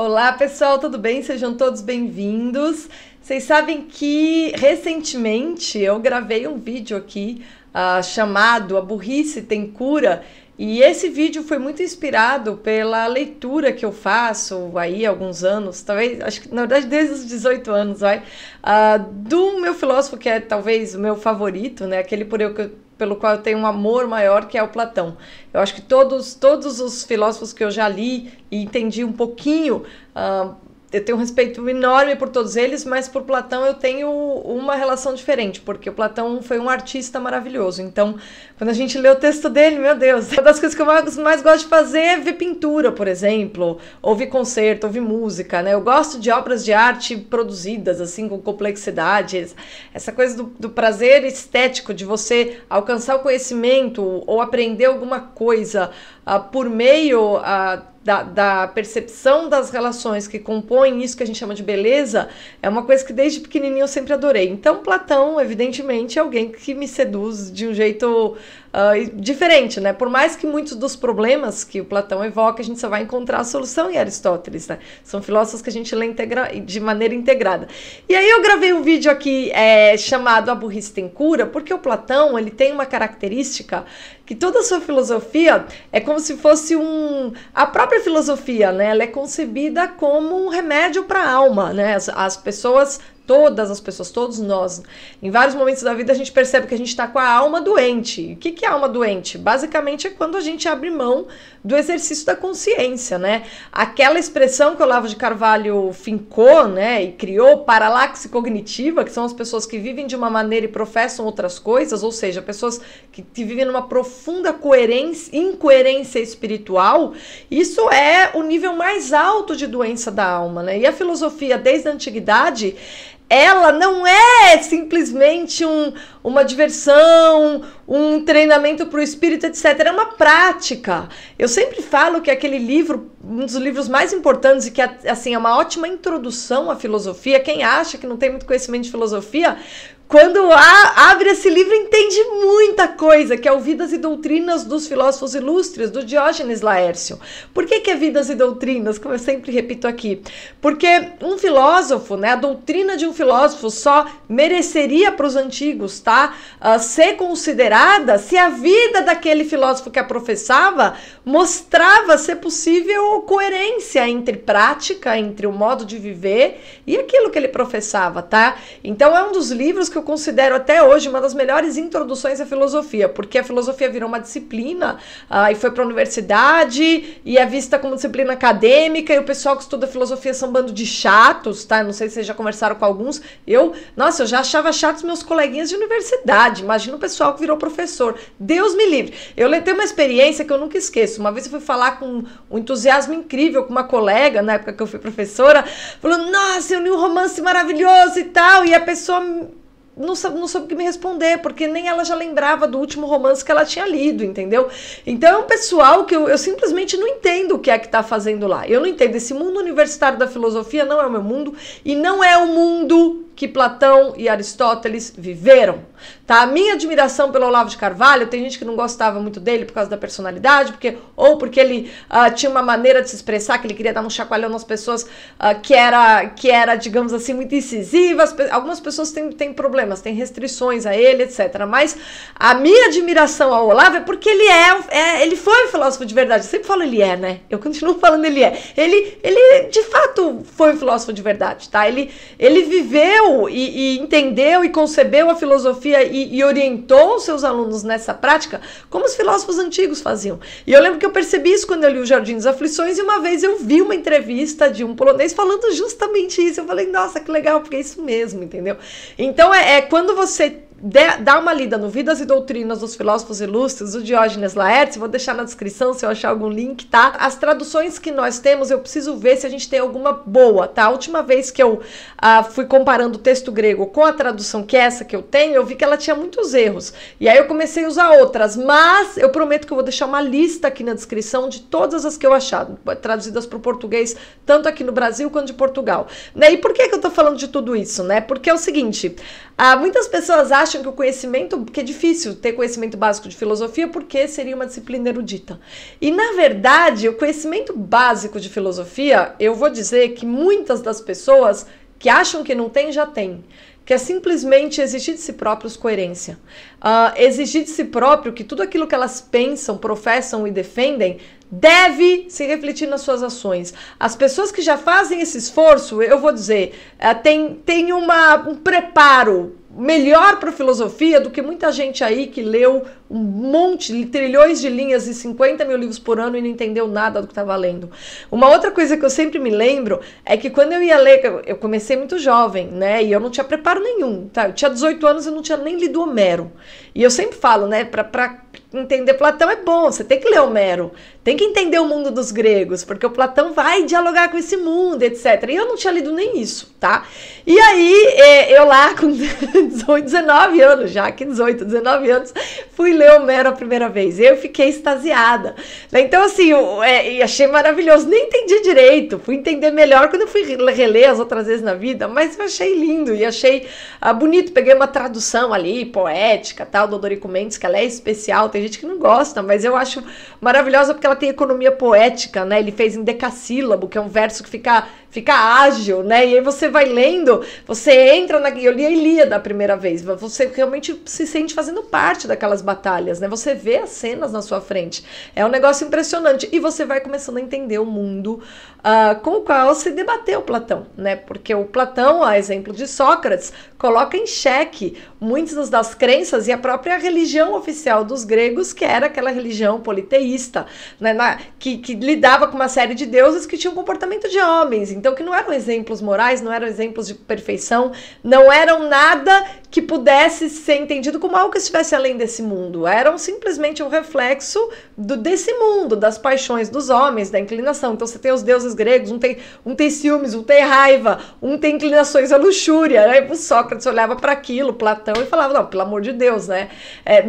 Olá, pessoal, tudo bem? Sejam todos bem-vindos. Vocês sabem que recentemente eu gravei um vídeo aqui uh, chamado A Burrice Tem Cura. E esse vídeo foi muito inspirado pela leitura que eu faço aí há alguns anos, talvez, acho que na verdade desde os 18 anos, vai, uh, do meu filósofo que é talvez o meu favorito, né, aquele por, eu, pelo qual eu tenho um amor maior, que é o Platão. Eu acho que todos, todos os filósofos que eu já li e entendi um pouquinho uh, eu tenho um respeito enorme por todos eles, mas por Platão eu tenho uma relação diferente, porque o Platão foi um artista maravilhoso. Então, quando a gente lê o texto dele, meu Deus, é uma das coisas que eu mais, mais gosto de fazer é ver pintura, por exemplo, ouvir concerto, ouvir música, né? Eu gosto de obras de arte produzidas, assim, com complexidades. Essa coisa do, do prazer estético, de você alcançar o conhecimento ou aprender alguma coisa uh, por meio uh, da, da, percepção das relações que compõem isso que a gente chama de beleza, é uma coisa que desde pequenininho eu sempre adorei. Então, Platão, evidentemente, é alguém que me seduz de um jeito uh, diferente, né? Por mais que muitos dos problemas que o Platão evoca, a gente só vai encontrar a solução em Aristóteles, né? São filósofos que a gente lê integra de maneira integrada. E aí eu gravei um vídeo aqui é, chamado A Burrice Tem Cura, porque o Platão, ele tem uma característica que toda a sua filosofia é como se fosse um... A própria filosofia, né? Ela é concebida como um remédio para a alma, né? As, as pessoas todas as pessoas, todos nós, em vários momentos da vida a gente percebe que a gente está com a alma doente. O que, que é alma doente? Basicamente é quando a gente abre mão do exercício da consciência, né? Aquela expressão que o Olavo de Carvalho fincou, né, e criou, paralaxe cognitiva, que são as pessoas que vivem de uma maneira e professam outras coisas, ou seja, pessoas que, que vivem numa profunda coerência, incoerência espiritual, isso é o nível mais alto de doença da alma, né? E a filosofia, desde a antiguidade, ela não é simplesmente um, uma diversão, um treinamento para o espírito, etc. É uma prática. Eu sempre falo que aquele livro, um dos livros mais importantes e que assim é uma ótima introdução à filosofia. Quem acha que não tem muito conhecimento de filosofia, quando a, abre esse livro, entende muita coisa, que é o Vidas e Doutrinas dos Filósofos Ilustres, do Diógenes Laércio. Por que, que é Vidas e Doutrinas, como eu sempre repito aqui? Porque um filósofo, né, a doutrina de um filósofo só mereceria para os antigos, tá, uh, ser considerada se a vida daquele filósofo que a professava mostrava ser possível coerência entre prática, entre o modo de viver e aquilo que ele professava, tá? Então é um dos livros que que eu considero até hoje uma das melhores introduções à filosofia, porque a filosofia virou uma disciplina uh, e foi para a universidade e é vista como disciplina acadêmica e o pessoal que estuda filosofia são um bando de chatos, tá? Não sei se vocês já conversaram com alguns. Eu, nossa, eu já achava chatos meus coleguinhas de universidade. Imagina o pessoal que virou professor. Deus me livre. Eu tenho uma experiência que eu nunca esqueço. Uma vez eu fui falar com um entusiasmo incrível com uma colega, na época que eu fui professora, falou: Nossa, eu li um romance maravilhoso e tal. E a pessoa não, não soube o que me responder, porque nem ela já lembrava do último romance que ela tinha lido, entendeu? Então é um pessoal que eu, eu simplesmente não entendo o que é que está fazendo lá. Eu não entendo. Esse mundo universitário da filosofia não é o meu mundo e não é o mundo que Platão e Aristóteles viveram. Tá? A minha admiração pelo Olavo de Carvalho, tem gente que não gostava muito dele por causa da personalidade, porque ou porque ele uh, tinha uma maneira de se expressar, que ele queria dar um chacoalhão nas pessoas uh, que, era, que era, digamos assim, muito incisiva. As, algumas pessoas têm, têm problema problemas, tem restrições a ele, etc. Mas a minha admiração ao Olavo é porque ele é, é ele foi um filósofo de verdade. Eu sempre falo ele é, né? Eu continuo falando ele é. Ele, ele de fato foi um filósofo de verdade, tá? Ele, ele viveu e, e entendeu e concebeu a filosofia e, e orientou os seus alunos nessa prática como os filósofos antigos faziam. E eu lembro que eu percebi isso quando eu li o Jardim das Aflições e uma vez eu vi uma entrevista de um polonês falando justamente isso. Eu falei, nossa, que legal, porque é isso mesmo, entendeu? Então é, é é, quando você de, dá uma lida no Vidas e Doutrinas dos Filósofos Ilustres, o Diógenes Laertes, vou deixar na descrição se eu achar algum link, tá? As traduções que nós temos, eu preciso ver se a gente tem alguma boa, tá? A última vez que eu ah, fui comparando o texto grego com a tradução que é essa que eu tenho, eu vi que ela tinha muitos erros. E aí eu comecei a usar outras, mas eu prometo que eu vou deixar uma lista aqui na descrição de todas as que eu achar, traduzidas para o português, tanto aqui no Brasil quanto de Portugal. Né? E por que, que eu tô falando de tudo isso, né? Porque é o seguinte, ah, muitas pessoas acham acham que o conhecimento, que é difícil ter conhecimento básico de filosofia porque seria uma disciplina erudita. E na verdade, o conhecimento básico de filosofia, eu vou dizer que muitas das pessoas que acham que não tem, já tem. Que é simplesmente exigir de si próprios coerência. Uh, exigir de si próprio que tudo aquilo que elas pensam, professam e defendem deve se refletir nas suas ações. As pessoas que já fazem esse esforço, eu vou dizer, uh, tem, tem uma, um preparo melhor para filosofia do que muita gente aí que leu um monte, trilhões de linhas e 50 mil livros por ano e não entendeu nada do que estava tá lendo. Uma outra coisa que eu sempre me lembro é que quando eu ia ler, eu comecei muito jovem, né? E eu não tinha preparo nenhum, tá? Eu tinha 18 anos e não tinha nem lido Homero. E eu sempre falo, né? Para entender Platão é bom, você tem que ler Homero, tem que entender o mundo dos gregos, porque o Platão vai dialogar com esse mundo, etc. E eu não tinha lido nem isso, tá? E aí, eh, eu lá com 18, 19 anos, já que 18, 19 anos, fui o Homero a primeira vez. Eu fiquei extasiada. Né? Então, assim, eu, é, achei maravilhoso. Nem entendi direito, fui entender melhor quando eu fui reler as outras vezes na vida, mas eu achei lindo e achei ah, bonito. Peguei uma tradução ali, poética, tal, do Dorico Mendes, que ela é especial. Tem gente que não gosta, mas eu acho maravilhosa porque ela tem economia poética, né? Ele fez em decassílabo, que é um verso que fica, fica ágil, né? E aí você vai lendo, você entra na. Eu li a Ilíada a primeira vez, você realmente se sente fazendo parte daquelas batalhas batalhas, né? Você vê as cenas na sua frente. É um negócio impressionante. E você vai começando a entender o mundo uh, com o qual se debateu Platão, né? Porque o Platão, a exemplo de Sócrates, coloca em xeque muitas das crenças e a própria religião oficial dos gregos, que era aquela religião politeísta, né, na, que, que, lidava com uma série de deuses que tinham comportamento de homens, então que não eram exemplos morais, não eram exemplos de perfeição, não eram nada que pudesse ser entendido como algo que estivesse além desse mundo, eram simplesmente um reflexo do, desse mundo, das paixões dos homens, da inclinação. Então você tem os deuses gregos, um tem, um tem ciúmes, um tem raiva, um tem inclinações à luxúria, né? só Sócrates olhava para aquilo, Platão, e falava: não, pelo amor de Deus, né? É,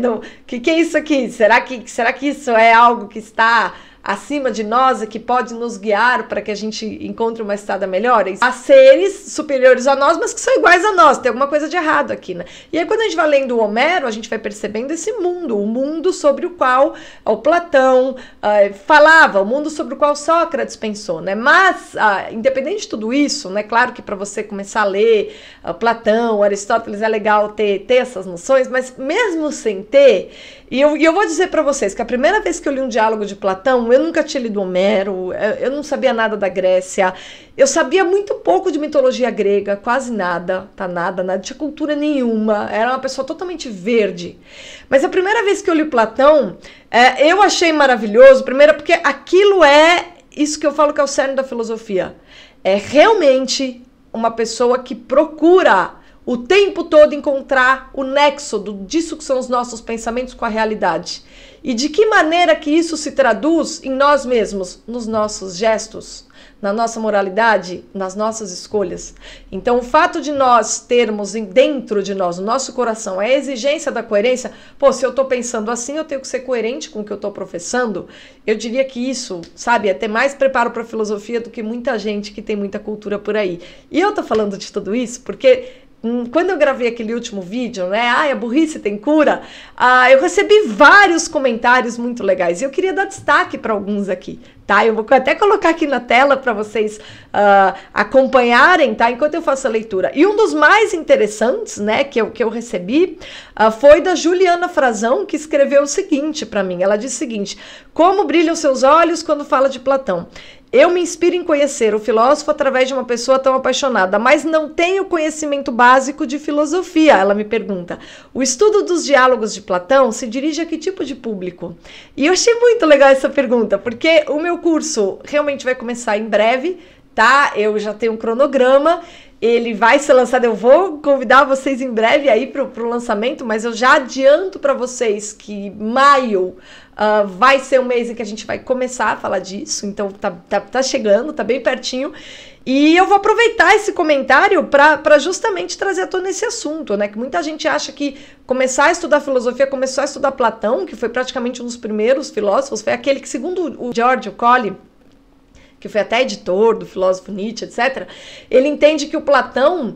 que que é isso aqui? Será que será que isso é algo que está acima de nós e que pode nos guiar para que a gente encontre uma estrada melhor? Há seres superiores a nós, mas que são iguais a nós. Tem alguma coisa de errado aqui, né? E aí, quando a gente vai lendo o Homero, a gente vai percebendo esse mundo, o mundo sobre o qual o Platão uh, falava, o mundo sobre o qual Sócrates pensou, né? Mas, uh, independente de tudo isso, né? Claro que para você começar a ler uh, Platão, Aristóteles, é legal ter, ter essas noções, mas mesmo sem ter, e eu, e eu vou dizer para vocês que a primeira vez que eu li um diálogo de Platão, eu nunca tinha lido Homero, eu não sabia nada da Grécia, eu sabia muito pouco de mitologia grega, quase nada, tá nada, nada, tinha cultura nenhuma, era uma pessoa totalmente verde. Mas a primeira vez que eu li Platão, é, eu achei maravilhoso, primeiro porque aquilo é isso que eu falo que é o cerne da filosofia. É realmente uma pessoa que procura o tempo todo encontrar o nexo do, disso que são os nossos pensamentos com a realidade. E de que maneira que isso se traduz em nós mesmos, nos nossos gestos, na nossa moralidade, nas nossas escolhas. Então, o fato de nós termos dentro de nós, o no nosso coração, a exigência da coerência, pô, se eu tô pensando assim, eu tenho que ser coerente com o que eu tô professando. Eu diria que isso, sabe, é ter mais preparo para filosofia do que muita gente que tem muita cultura por aí. E eu tô falando de tudo isso porque Hum, quando eu gravei aquele último vídeo, né? Ai, a burrice tem cura. Ah, eu recebi vários comentários muito legais e eu queria dar destaque para alguns aqui, tá? Eu vou até colocar aqui na tela para vocês uh, acompanharem, tá? Enquanto eu faço a leitura. E um dos mais interessantes, né, que eu, que eu recebi uh, foi da Juliana Frazão, que escreveu o seguinte para mim. Ela disse o seguinte: Como brilham seus olhos quando fala de Platão? Eu me inspiro em conhecer o filósofo através de uma pessoa tão apaixonada, mas não tenho conhecimento básico de filosofia, ela me pergunta. O estudo dos diálogos de Platão se dirige a que tipo de público? E eu achei muito legal essa pergunta, porque o meu curso realmente vai começar em breve, tá? Eu já tenho um cronograma ele vai ser lançado. Eu vou convidar vocês em breve aí para o lançamento, mas eu já adianto para vocês que maio uh, vai ser o mês em que a gente vai começar a falar disso. Então tá, tá, tá chegando, tá bem pertinho. E eu vou aproveitar esse comentário para justamente trazer à tona esse assunto, né? Que muita gente acha que começar a estudar filosofia, começou a estudar Platão, que foi praticamente um dos primeiros filósofos, foi aquele que, segundo o Giorgio Colli, que foi até editor do filósofo Nietzsche, etc., ele entende que o Platão, uh,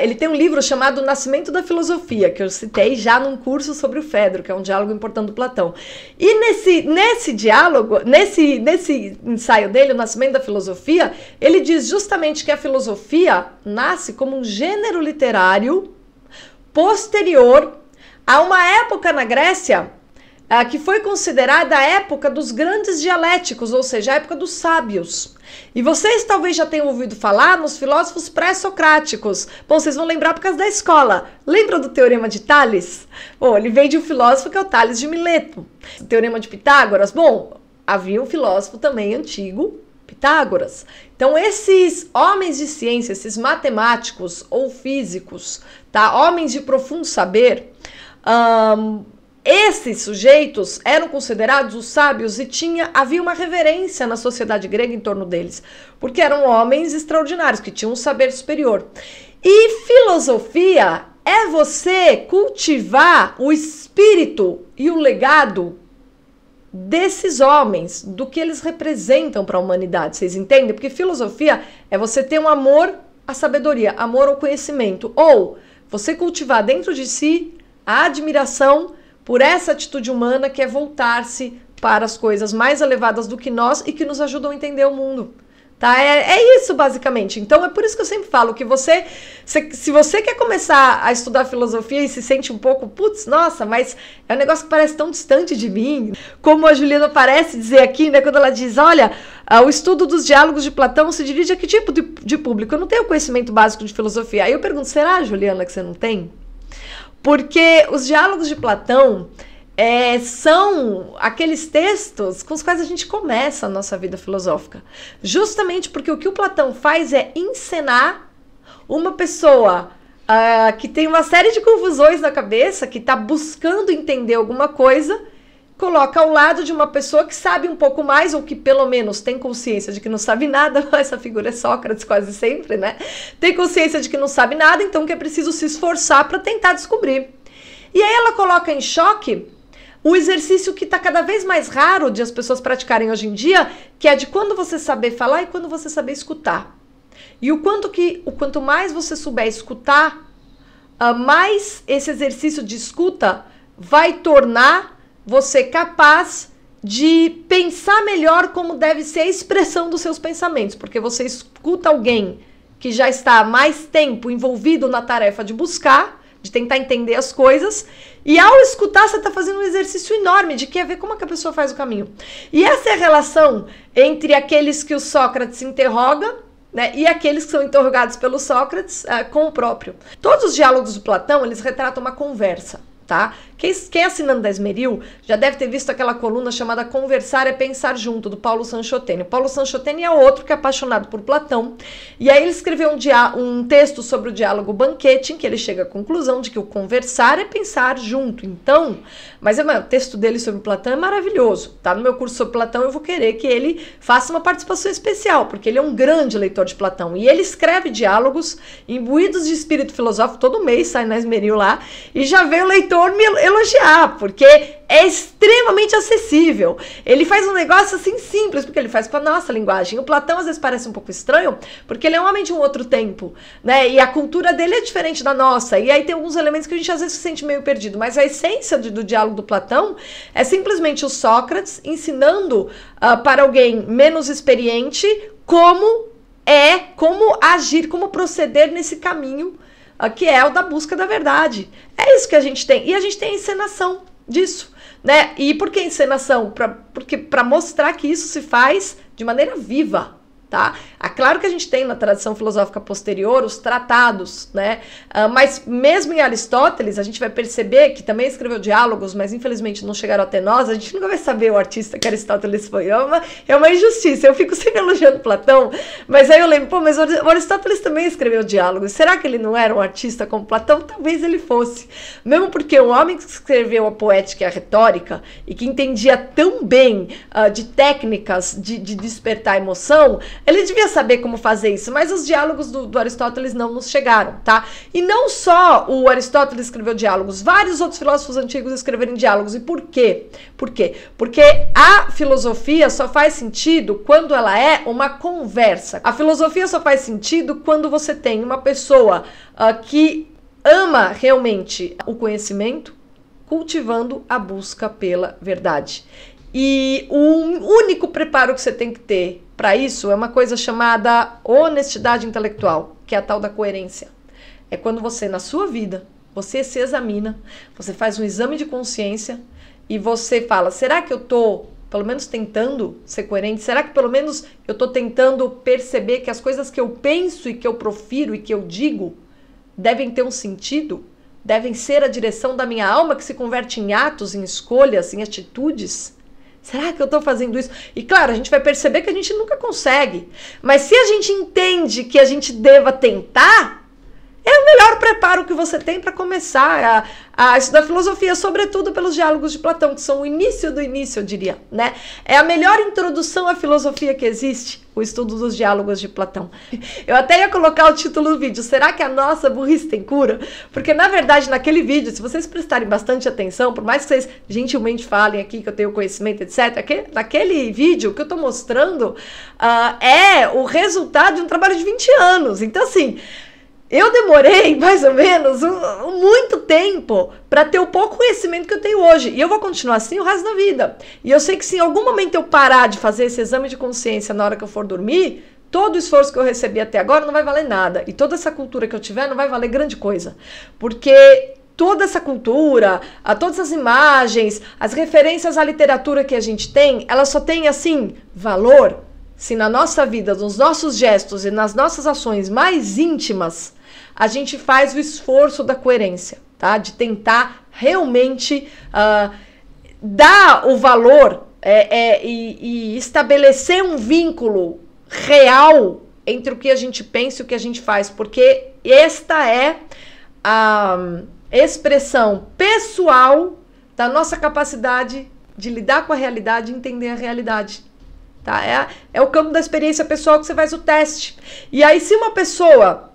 ele tem um livro chamado Nascimento da Filosofia, que eu citei já num curso sobre o Fedro, que é um diálogo importante do Platão. E nesse, nesse diálogo, nesse, nesse ensaio dele, o Nascimento da Filosofia, ele diz justamente que a filosofia nasce como um gênero literário posterior a uma época na Grécia ah, que foi considerada a época dos grandes dialéticos, ou seja, a época dos sábios. E vocês talvez já tenham ouvido falar nos filósofos pré-socráticos. Bom, vocês vão lembrar por causa da escola. Lembra do Teorema de Tales? Bom, ele vem de um filósofo que é o Tales de Mileto. O Teorema de Pitágoras? Bom, havia um filósofo também antigo, Pitágoras. Então, esses homens de ciência, esses matemáticos ou físicos, tá? Homens de profundo saber. Um, esses sujeitos eram considerados os sábios e tinha, havia uma reverência na sociedade grega em torno deles, porque eram homens extraordinários que tinham um saber superior. E filosofia é você cultivar o espírito e o legado desses homens, do que eles representam para a humanidade, vocês entendem? Porque filosofia é você ter um amor à sabedoria, amor ao conhecimento, ou você cultivar dentro de si a admiração por essa atitude humana que é voltar-se para as coisas mais elevadas do que nós e que nos ajudam a entender o mundo. Tá? É, é isso, basicamente. Então, é por isso que eu sempre falo que você, se, se, você quer começar a estudar filosofia e se sente um pouco, putz, nossa, mas é um negócio que parece tão distante de mim. Como a Juliana parece dizer aqui, né, quando ela diz: olha, ah, o estudo dos diálogos de Platão se dirige a que tipo de, de público? Eu não tenho conhecimento básico de filosofia. Aí eu pergunto: será, Juliana, que você não tem? Porque os diálogos de Platão é, são aqueles textos com os quais a gente começa a nossa vida filosófica. Justamente porque o que o Platão faz é encenar uma pessoa uh, que tem uma série de confusões na cabeça, que está buscando entender alguma coisa coloca ao lado de uma pessoa que sabe um pouco mais, ou que pelo menos tem consciência de que não sabe nada, essa figura é Sócrates quase sempre, né? Tem consciência de que não sabe nada, então que é preciso se esforçar para tentar descobrir. E aí ela coloca em choque o exercício que está cada vez mais raro de as pessoas praticarem hoje em dia, que é de quando você saber falar e quando você saber escutar. E o quanto que o quanto mais você souber escutar, uh, mais esse exercício de escuta vai tornar você capaz de pensar melhor como deve ser a expressão dos seus pensamentos, porque você escuta alguém que já está há mais tempo envolvido na tarefa de buscar, de tentar entender as coisas, e ao escutar você está fazendo um exercício enorme de querer ver como é que a pessoa faz o caminho. E essa é a relação entre aqueles que o Sócrates interroga né, e aqueles que são interrogados pelo Sócrates uh, com o próprio. Todos os diálogos do Platão eles retratam uma conversa, tá? Quem, quem é assinando da Esmeril já deve ter visto aquela coluna chamada Conversar é Pensar Junto, do Paulo Sanchotene. O Paulo Sanchotene é outro que é apaixonado por Platão. E aí ele escreveu um, um texto sobre o diálogo banquete, em que ele chega à conclusão de que o conversar é pensar junto. Então, mas é, o texto dele sobre Platão é maravilhoso. Tá no meu curso sobre Platão, eu vou querer que ele faça uma participação especial, porque ele é um grande leitor de Platão. E ele escreve diálogos imbuídos de espírito filosófico todo mês, sai na Esmeril lá, e já vem o leitor me elogiar, porque é extremamente acessível. Ele faz um negócio assim simples, porque ele faz com a nossa linguagem. O Platão às vezes parece um pouco estranho, porque ele é um homem de um outro tempo, né? E a cultura dele é diferente da nossa. E aí tem alguns elementos que a gente às vezes se sente meio perdido, mas a essência do, do diálogo do Platão é simplesmente o Sócrates ensinando uh, para alguém menos experiente como é, como agir, como proceder nesse caminho que é o da busca da verdade. É isso que a gente tem. E a gente tem a encenação disso. Né? E por que encenação? Pra, porque para mostrar que isso se faz de maneira viva, tá? É claro que a gente tem na tradição filosófica posterior os tratados, né? Uh, mas mesmo em Aristóteles, a gente vai perceber que também escreveu diálogos, mas infelizmente não chegaram até nós, a gente nunca vai saber o artista que Aristóteles foi. É uma, é uma injustiça. Eu fico sempre elogiando Platão, mas aí eu lembro, pô, mas o Aristóteles também escreveu diálogos. Será que ele não era um artista como Platão? Talvez ele fosse. Mesmo porque um homem que escreveu a poética e a retórica e que entendia tão bem uh, de técnicas de, de despertar emoção, ele devia saber como fazer isso, mas os diálogos do, do Aristóteles não nos chegaram, tá? E não só o Aristóteles escreveu diálogos, vários outros filósofos antigos escreveram diálogos. E por quê? Por quê? Porque a filosofia só faz sentido quando ela é uma conversa. A filosofia só faz sentido quando você tem uma pessoa uh, que ama realmente o conhecimento, cultivando a busca pela verdade. E o único preparo que você tem que ter para isso, é uma coisa chamada honestidade intelectual, que é a tal da coerência. É quando você, na sua vida, você se examina, você faz um exame de consciência e você fala: será que eu estou, pelo menos, tentando ser coerente? Será que, pelo menos, eu estou tentando perceber que as coisas que eu penso e que eu profiro e que eu digo devem ter um sentido? Devem ser a direção da minha alma que se converte em atos, em escolhas, em atitudes? Será que eu estou fazendo isso? E claro, a gente vai perceber que a gente nunca consegue. Mas se a gente entende que a gente deva tentar, é o melhor preparo que você tem para começar a, a, estudar filosofia, sobretudo pelos diálogos de Platão, que são o início do início, eu diria, né? É a melhor introdução à filosofia que existe, o estudo dos diálogos de Platão. Eu até ia colocar o título do vídeo, será que a nossa burrice tem cura? Porque, na verdade, naquele vídeo, se vocês prestarem bastante atenção, por mais que vocês gentilmente falem aqui que eu tenho conhecimento, etc., que, naquele vídeo que eu tô mostrando uh, é o resultado de um trabalho de 20 anos. Então, assim... Eu demorei mais ou menos um, muito tempo para ter o pouco conhecimento que eu tenho hoje. E eu vou continuar assim o resto da vida. E eu sei que se em algum momento eu parar de fazer esse exame de consciência na hora que eu for dormir, todo o esforço que eu recebi até agora não vai valer nada. E toda essa cultura que eu tiver não vai valer grande coisa. Porque toda essa cultura, a todas as imagens, as referências à literatura que a gente tem, ela só tem assim valor se na nossa vida, nos nossos gestos e nas nossas ações mais íntimas, a gente faz o esforço da coerência, tá? De tentar realmente uh, dar o valor é, é, e, e estabelecer um vínculo real entre o que a gente pensa e o que a gente faz, porque esta é a hum, expressão pessoal da nossa capacidade de lidar com a realidade e entender a realidade. Tá? É, é o campo da experiência pessoal que você faz o teste. E aí, se uma pessoa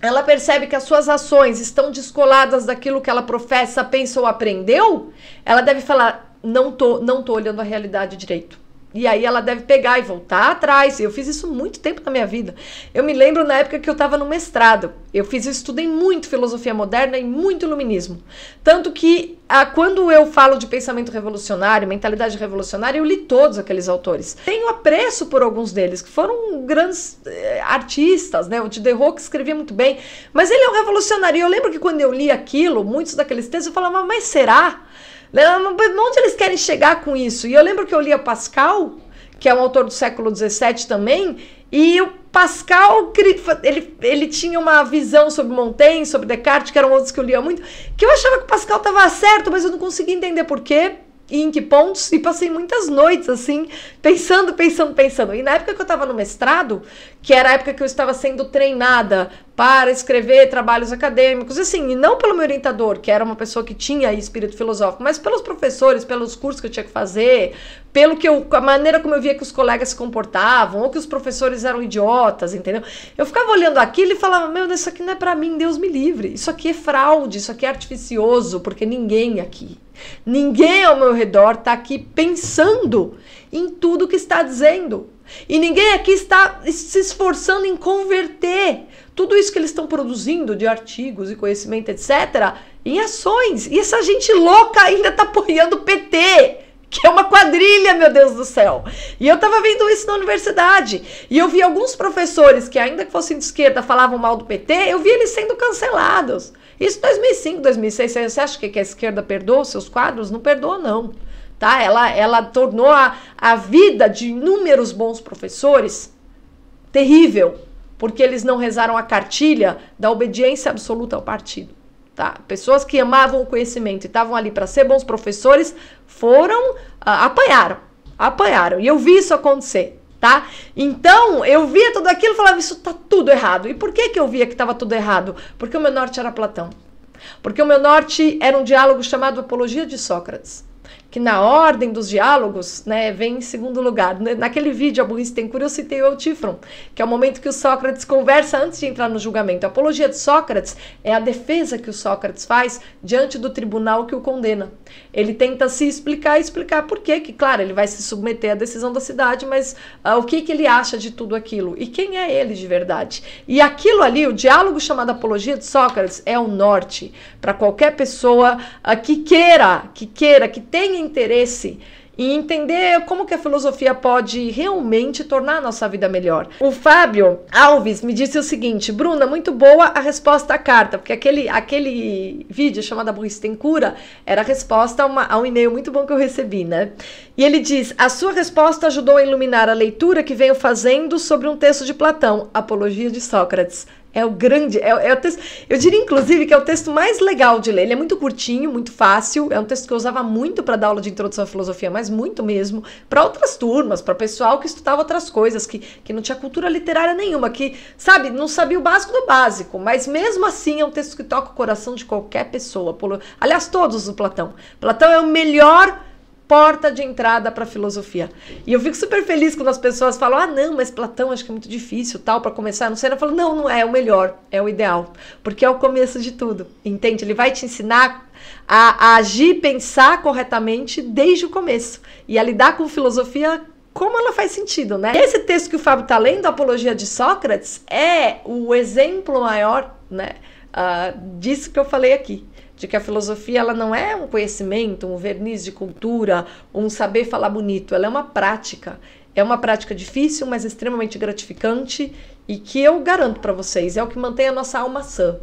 ela percebe que as suas ações estão descoladas daquilo que ela professa, pensa ou aprendeu, ela deve falar: não tô, não tô olhando a realidade direito. E aí ela deve pegar e voltar atrás. Eu fiz isso muito tempo na minha vida. Eu me lembro na época que eu estava no mestrado. Eu fiz, eu estudei muito filosofia moderna e muito iluminismo. Tanto que ah, quando eu falo de pensamento revolucionário, mentalidade revolucionária, eu li todos aqueles autores. Tenho apreço por alguns deles, que foram grandes eh, artistas, né? O Diderot que escrevia muito bem, mas ele é um revolucionário. E eu lembro que quando eu li aquilo, muitos daqueles textos, eu falava, mas será? Né? Onde eles querem chegar com isso? E eu lembro que eu lia Pascal, que é um autor do século XVII também, e o Pascal, ele, ele tinha uma visão sobre Montaigne, sobre Descartes, que eram outros que eu lia muito, que eu achava que o Pascal estava certo, mas eu não conseguia entender porquê e em que pontos, e passei muitas noites assim, pensando, pensando, pensando. E na época que eu estava no mestrado, que era a época que eu estava sendo treinada para escrever trabalhos acadêmicos, assim, e não pelo meu orientador, que era uma pessoa que tinha espírito filosófico, mas pelos professores, pelos cursos que eu tinha que fazer, pelo que eu, a maneira como eu via que os colegas se comportavam, ou que os professores eram idiotas, entendeu? Eu ficava olhando aquilo e falava: "Meu, isso aqui não é para mim, Deus me livre. Isso aqui é fraude, isso aqui é artificioso, porque ninguém aqui, ninguém ao meu redor está aqui pensando em tudo que está dizendo. E ninguém aqui está se esforçando em converter tudo isso que eles estão produzindo de artigos e conhecimento, etc., em ações. E essa gente louca ainda está apoiando o PT que é uma quadrilha, meu Deus do céu. E eu estava vendo isso na universidade. E eu vi alguns professores que, ainda que fossem de esquerda, falavam mal do PT, eu vi eles sendo cancelados. Isso em 2005, 2006. Você acha que a esquerda perdoou seus quadros? Não perdoa, não. Tá? Ela, ela tornou a, a vida de inúmeros bons professores terrível porque eles não rezaram a cartilha da obediência absoluta ao partido. Tá? Pessoas que amavam o conhecimento e estavam ali para ser bons professores foram, uh, apanharam, apanharam. E eu vi isso acontecer. Tá? Então eu via tudo aquilo e falava: Isso tá tudo errado. E por que, que eu via que estava tudo errado? Porque o meu norte era Platão. Porque o meu norte era um diálogo chamado Apologia de Sócrates que na ordem dos diálogos, né, vem em segundo lugar. Naquele vídeo, a burrice tem cura, eu citei o Eutífron, que é o momento que o Sócrates conversa antes de entrar no julgamento. A apologia de Sócrates é a defesa que o Sócrates faz diante do tribunal que o condena. Ele tenta se explicar e explicar por quê, que, claro, ele vai se submeter à decisão da cidade, mas ah, o que, que ele acha de tudo aquilo e quem é ele de verdade. E aquilo ali, o diálogo chamado apologia de Sócrates, é o norte para qualquer pessoa ah, que queira, que queira, que tenha interesse e entender como que a filosofia pode realmente tornar a nossa vida melhor. O Fábio Alves me disse o seguinte: Bruna, muito boa a resposta à carta, porque aquele, aquele vídeo chamado Burrice Tem Cura era a resposta a, uma, a um e-mail muito bom que eu recebi, né? E ele diz: A sua resposta ajudou a iluminar a leitura que venho fazendo sobre um texto de Platão, Apologia de Sócrates. É o grande, é, é o texto. Eu diria, inclusive, que é o texto mais legal de ler. Ele é muito curtinho, muito fácil. É um texto que eu usava muito para dar aula de introdução à filosofia, mas muito mesmo. Para outras turmas, para pessoal que estudava outras coisas, que, que não tinha cultura literária nenhuma, que, sabe, não sabia o básico do básico. Mas mesmo assim, é um texto que toca o coração de qualquer pessoa. Aliás, todos o Platão. Platão é o melhor porta de entrada para a filosofia. E eu fico super feliz quando as pessoas falam: ah, não, mas Platão acho que é muito difícil, tal, para começar. Não sei, eu falo: não, não é, é o melhor, é o ideal, porque é o começo de tudo, entende? Ele vai te ensinar a, a agir, pensar corretamente desde o começo e a lidar com filosofia como ela faz sentido, né? Esse texto que o Fábio está lendo, Apologia de Sócrates, é o exemplo maior, né? uh, disso que eu falei aqui, de que a filosofia ela não é um conhecimento, um verniz de cultura, um saber falar bonito, ela é uma prática. É uma prática difícil, mas extremamente gratificante e que eu garanto para vocês é o que mantém a nossa alma sã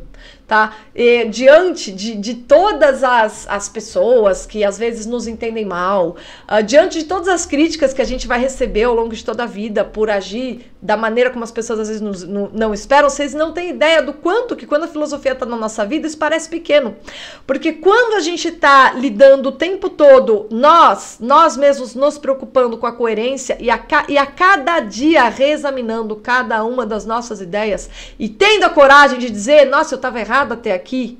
tá? E, diante de, de todas as, as pessoas que às vezes nos entendem mal, uh, diante de todas as críticas que a gente vai receber ao longo de toda a vida por agir da maneira como as pessoas às vezes nos, no, não esperam, vocês não têm ideia do quanto que quando a filosofia está na nossa vida isso parece pequeno. Porque quando a gente está lidando o tempo todo, nós, nós mesmos nos preocupando com a coerência e a, e a cada dia reexaminando cada uma das nossas ideias e tendo a coragem de dizer, nossa, eu estava errado errado até aqui?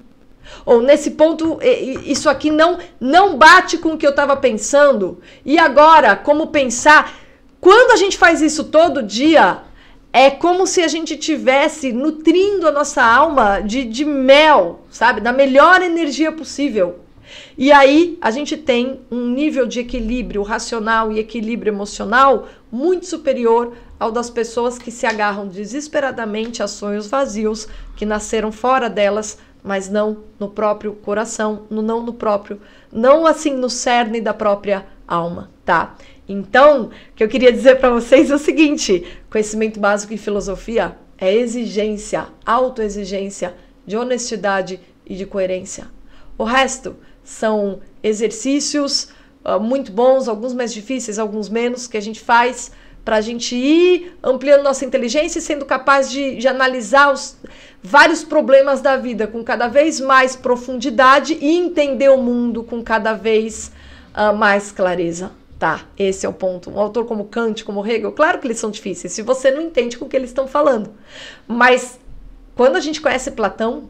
Ou nesse ponto, isso aqui não, não bate com o que eu estava pensando? E agora, como pensar? Quando a gente faz isso todo dia, é como se a gente tivesse nutrindo a nossa alma de, de mel, sabe? Da melhor energia possível. E aí a gente tem um nível de equilíbrio racional e equilíbrio emocional muito superior ao das pessoas que se agarram desesperadamente a sonhos vazios que nasceram fora delas, mas não no próprio coração, no não no próprio, não assim no cerne da própria alma, tá? Então, o que eu queria dizer para vocês é o seguinte: conhecimento básico em filosofia é exigência, autoexigência de honestidade e de coerência. O resto são exercícios uh, muito bons, alguns mais difíceis, alguns menos, que a gente faz para a gente ir ampliando nossa inteligência e sendo capaz de, de analisar os vários problemas da vida com cada vez mais profundidade e entender o mundo com cada vez uh, mais clareza. Tá, esse é o ponto. Um autor como Kant, como Hegel, claro que eles são difíceis, se você não entende com o que eles estão falando. Mas quando a gente conhece Platão,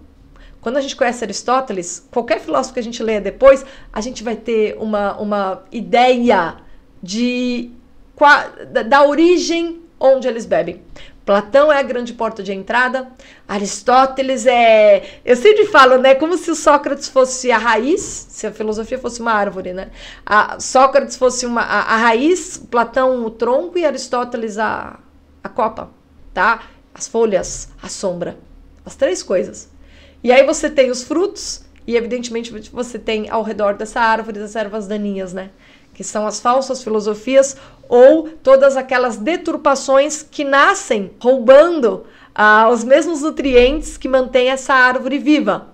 quando a gente conhece Aristóteles, qualquer filósofo que a gente leia depois, a gente vai ter uma, uma ideia de da, da origem onde eles bebem. Platão é a grande porta de entrada, Aristóteles é. Eu sempre falo, né? Como se o Sócrates fosse a raiz, se a filosofia fosse uma árvore, né? A Sócrates fosse uma, a, a raiz, Platão o tronco e Aristóteles a, a copa, tá? As folhas, a sombra. As três coisas. E aí você tem os frutos, e evidentemente você tem ao redor dessa árvore as ervas daninhas, né? Que são as falsas filosofias ou todas aquelas deturpações que nascem roubando ah, os mesmos nutrientes que mantêm essa árvore viva,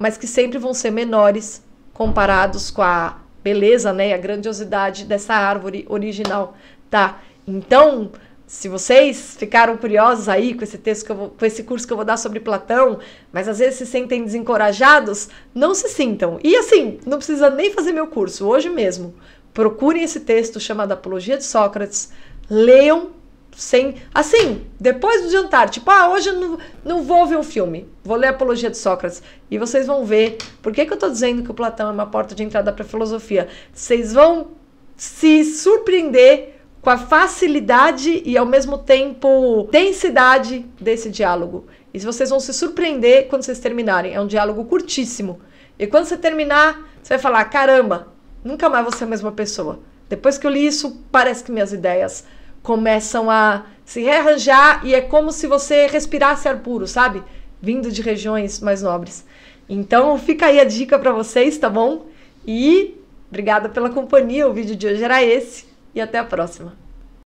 mas que sempre vão ser menores comparados com a beleza, né, a grandiosidade dessa árvore original, tá? Então, se vocês ficaram curiosos aí com esse texto que eu vou, com esse curso que eu vou dar sobre Platão, mas às vezes se sentem desencorajados, não se sintam. E assim, não precisa nem fazer meu curso hoje mesmo. Procurem esse texto chamado Apologia de Sócrates, leiam sem. Assim, depois do jantar, tipo, ah, hoje eu não, não vou ver um filme, vou ler Apologia de Sócrates. E vocês vão ver por que, que eu estou dizendo que o Platão é uma porta de entrada para a filosofia. Vocês vão se surpreender com a facilidade e ao mesmo tempo densidade desse diálogo. E vocês vão se surpreender quando vocês terminarem. É um diálogo curtíssimo. E quando você terminar, você vai falar: caramba, nunca mais vou ser a mesma pessoa. Depois que eu li isso, parece que minhas ideias começam a se rearranjar e é como se você respirasse ar puro, sabe? Vindo de regiões mais nobres. Então, fica aí a dica para vocês, tá bom? E obrigada pela companhia. O vídeo de hoje era esse e até a próxima!